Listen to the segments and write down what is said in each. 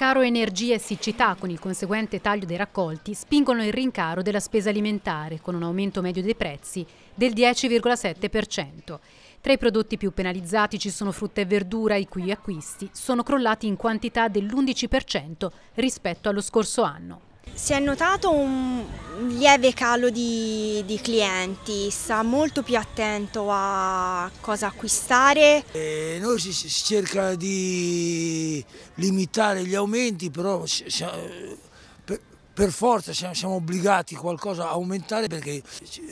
Caro energia e siccità, con il conseguente taglio dei raccolti, spingono il rincaro della spesa alimentare, con un aumento medio dei prezzi del 10,7%. Tra i prodotti più penalizzati ci sono frutta e verdura, i cui acquisti sono crollati in quantità dell'11% rispetto allo scorso anno. Si è notato un lieve calo di, di, clienti, sta molto più attento a cosa acquistare. Eh, noi si, si, cerca di limitare gli aumenti, però si, si, per forza siamo, siamo obbligati qualcosa a aumentare perché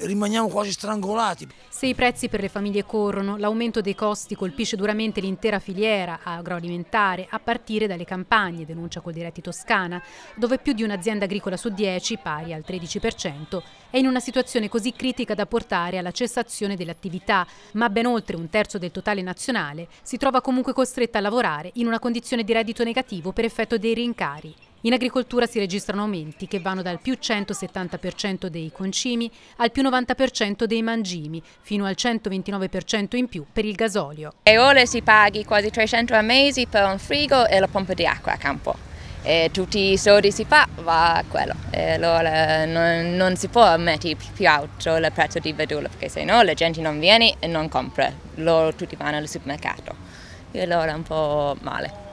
rimaniamo quasi strangolati. Se i prezzi per le famiglie corrono, l'aumento dei costi colpisce duramente l'intera filiera agroalimentare, a partire dalle campagne, denuncia Coldiretti Toscana, dove più di un'azienda agricola su 10, pari al 13%, è in una situazione così critica da portare alla cessazione dell'attività, ma ben oltre un terzo del totale nazionale si trova comunque costretta a lavorare in una condizione di reddito negativo per effetto dei rincari. In agricoltura si registrano aumenti che vanno dal più 170% dei concimi al più 90% dei mangimi, fino al 129% in più per il gasolio. E ora si paghi quasi 300 a mese per un frigo e la pompa di acqua a campo. E tutti i soldi si fa, va a quello. E allora non, non si può mettere più alto il prezzo di verdura perché se no la gente non viene e non compra. Loro tutti vanno al supermercato. E allora è un po' male.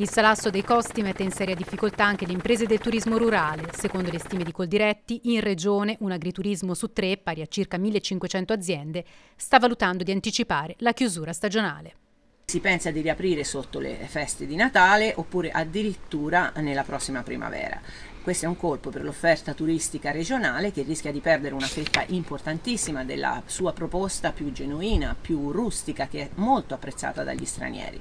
Il salasso dei costi mette in seria difficoltà anche le imprese del turismo rurale. Secondo le stime di Coldiretti, in regione un agriturismo su tre, pari a circa 1500 aziende, sta valutando di anticipare la chiusura stagionale. Si pensa di riaprire sotto le feste di Natale oppure addirittura nella prossima primavera. Questo è un colpo per l'offerta turistica regionale che rischia di perdere una fetta importantissima della sua proposta più genuina, più rustica, che è molto apprezzata dagli stranieri.